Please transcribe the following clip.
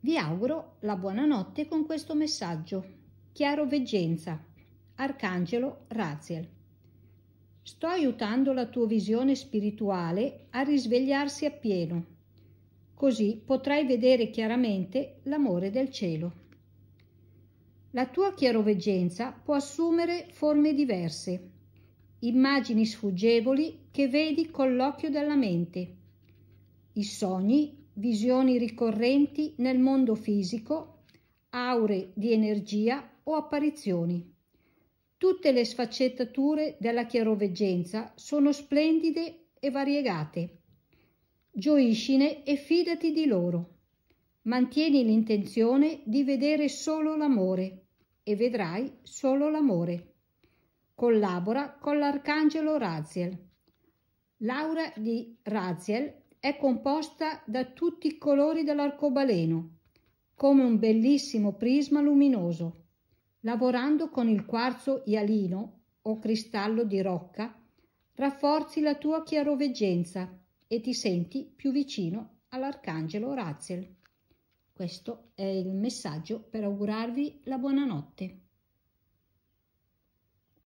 Vi auguro la buonanotte con questo messaggio. Chiaroveggenza, Arcangelo Raziel. Sto aiutando la tua visione spirituale a risvegliarsi appieno. Così potrai vedere chiaramente l'amore del cielo. La tua chiaroveggenza può assumere forme diverse, immagini sfuggevoli che vedi con l'occhio della mente, i sogni visioni ricorrenti nel mondo fisico, aure di energia o apparizioni. Tutte le sfaccettature della chiaroveggenza sono splendide e variegate. Gioiscine e fidati di loro. Mantieni l'intenzione di vedere solo l'amore e vedrai solo l'amore. Collabora con l'arcangelo Raziel. L'aura di Raziel è composta da tutti i colori dell'arcobaleno, come un bellissimo prisma luminoso. Lavorando con il quarzo ialino o cristallo di rocca, rafforzi la tua chiaroveggenza e ti senti più vicino all'arcangelo Raziel. Questo è il messaggio per augurarvi la buonanotte.